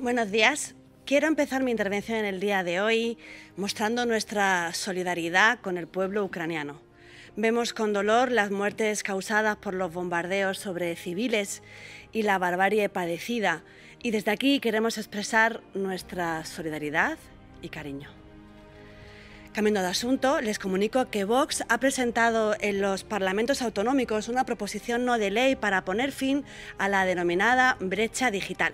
buenos días. Quiero empezar mi intervención en el día de hoy mostrando nuestra solidaridad con el pueblo ucraniano. Vemos con dolor las muertes causadas por los bombardeos sobre civiles y la barbarie padecida y desde aquí queremos expresar nuestra solidaridad y cariño. Cambiando de asunto, les comunico que Vox ha presentado en los parlamentos autonómicos una proposición no de ley para poner fin a la denominada brecha digital.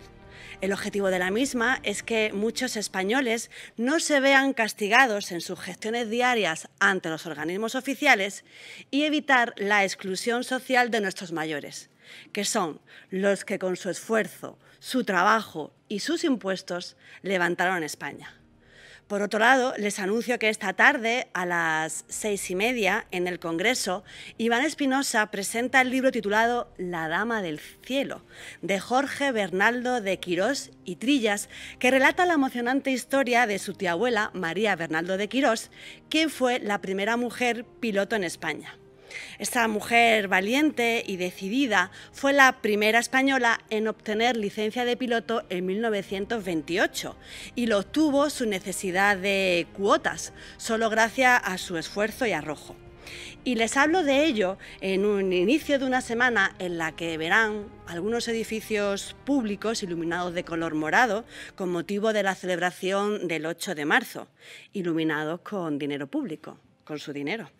El objetivo de la misma es que muchos españoles no se vean castigados en sus gestiones diarias ante los organismos oficiales y evitar la exclusión social de nuestros mayores, que son los que con su esfuerzo, su trabajo y sus impuestos levantaron España. Por otro lado, les anuncio que esta tarde, a las seis y media, en el Congreso, Iván Espinosa presenta el libro titulado La Dama del Cielo, de Jorge Bernaldo de Quirós y Trillas, que relata la emocionante historia de su tía abuela, María Bernaldo de Quirós, quien fue la primera mujer piloto en España. Esta mujer valiente y decidida fue la primera española en obtener licencia de piloto en 1928 y lo obtuvo su necesidad de cuotas, solo gracias a su esfuerzo y arrojo. Y les hablo de ello en un inicio de una semana en la que verán algunos edificios públicos iluminados de color morado con motivo de la celebración del 8 de marzo, iluminados con dinero público con su dinero.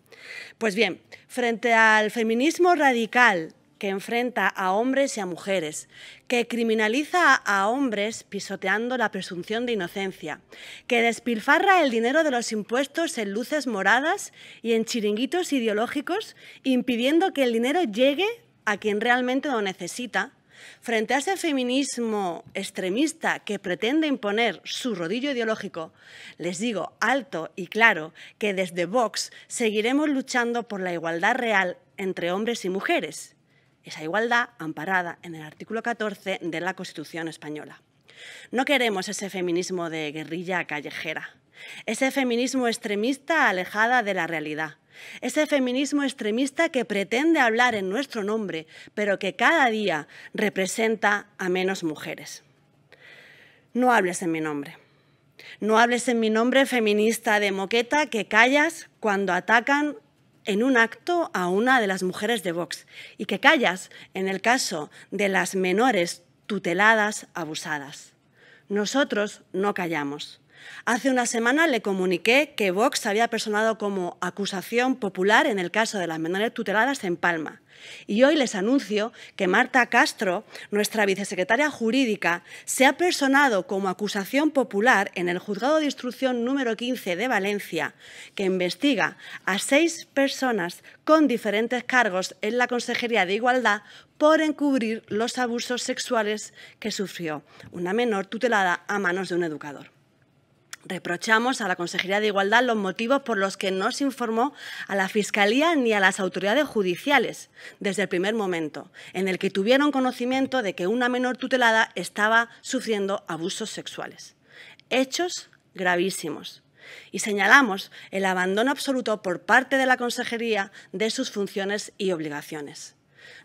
Pues bien, frente al feminismo radical que enfrenta a hombres y a mujeres, que criminaliza a hombres pisoteando la presunción de inocencia, que despilfarra el dinero de los impuestos en luces moradas y en chiringuitos ideológicos, impidiendo que el dinero llegue a quien realmente lo necesita, Frente a ese feminismo extremista que pretende imponer su rodillo ideológico, les digo alto y claro que desde Vox seguiremos luchando por la igualdad real entre hombres y mujeres, esa igualdad amparada en el artículo 14 de la Constitución española. No queremos ese feminismo de guerrilla callejera, ese feminismo extremista alejada de la realidad, ese feminismo extremista que pretende hablar en nuestro nombre, pero que cada día representa a menos mujeres. No hables en mi nombre. No hables en mi nombre feminista de moqueta que callas cuando atacan en un acto a una de las mujeres de Vox y que callas en el caso de las menores tuteladas abusadas. Nosotros no callamos. Hace una semana le comuniqué que Vox había personado como acusación popular en el caso de las menores tuteladas en Palma. Y hoy les anuncio que Marta Castro, nuestra vicesecretaria jurídica, se ha personado como acusación popular en el juzgado de instrucción número 15 de Valencia, que investiga a seis personas con diferentes cargos en la Consejería de Igualdad por encubrir los abusos sexuales que sufrió una menor tutelada a manos de un educador. Reprochamos a la Consejería de Igualdad los motivos por los que no se informó a la Fiscalía ni a las autoridades judiciales desde el primer momento, en el que tuvieron conocimiento de que una menor tutelada estaba sufriendo abusos sexuales. Hechos gravísimos. Y señalamos el abandono absoluto por parte de la Consejería de sus funciones y obligaciones.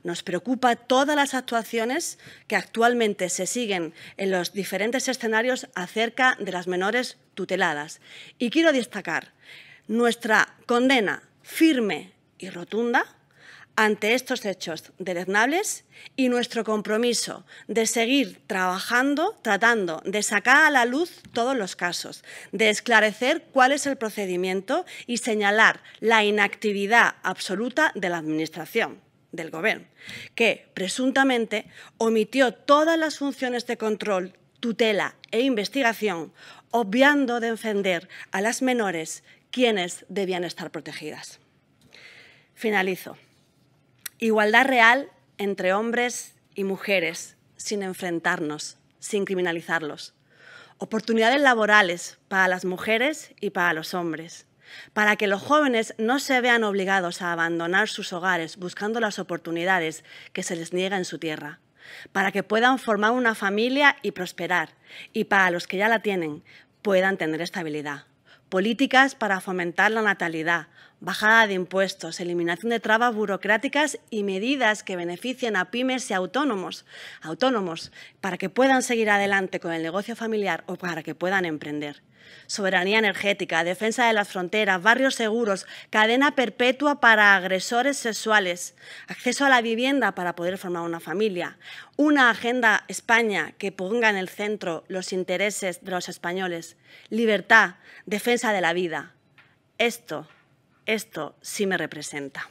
Nos preocupa todas las actuaciones que actualmente se siguen en los diferentes escenarios acerca de las menores tuteladas. Y quiero destacar nuestra condena firme y rotunda ante estos hechos deleznables y nuestro compromiso de seguir trabajando, tratando de sacar a la luz todos los casos, de esclarecer cuál es el procedimiento y señalar la inactividad absoluta de la Administración del Gobierno que presuntamente omitió todas las funciones de control, tutela e investigación, obviando de defender a las menores quienes debían estar protegidas. Finalizo. Igualdad real entre hombres y mujeres, sin enfrentarnos, sin criminalizarlos. Oportunidades laborales para las mujeres y para los hombres para que los jóvenes no se vean obligados a abandonar sus hogares buscando las oportunidades que se les niega en su tierra, para que puedan formar una familia y prosperar, y para los que ya la tienen, puedan tener estabilidad. Políticas para fomentar la natalidad, bajada de impuestos, eliminación de trabas burocráticas y medidas que beneficien a pymes y autónomos, autónomos para que puedan seguir adelante con el negocio familiar o para que puedan emprender. Soberanía energética, defensa de las fronteras, barrios seguros, cadena perpetua para agresores sexuales, acceso a la vivienda para poder formar una familia, una agenda España que ponga en el centro los intereses de los españoles, libertad, defensa de la vida. Esto, esto sí me representa.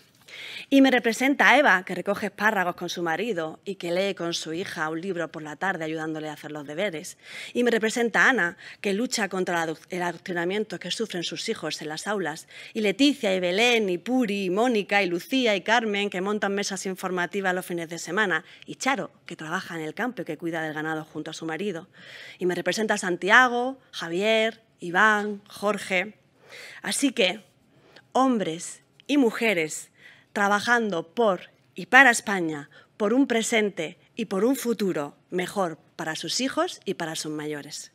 Y me representa Eva, que recoge espárragos con su marido y que lee con su hija un libro por la tarde ayudándole a hacer los deberes. Y me representa Ana, que lucha contra el adoctrinamiento que sufren sus hijos en las aulas. Y Leticia, y Belén, y Puri, y Mónica, y Lucía, y Carmen, que montan mesas informativas los fines de semana. Y Charo, que trabaja en el campo y que cuida del ganado junto a su marido. Y me representa Santiago, Javier, Iván, Jorge. Así que, hombres y mujeres, trabajando por y para España, por un presente y por un futuro mejor para sus hijos y para sus mayores.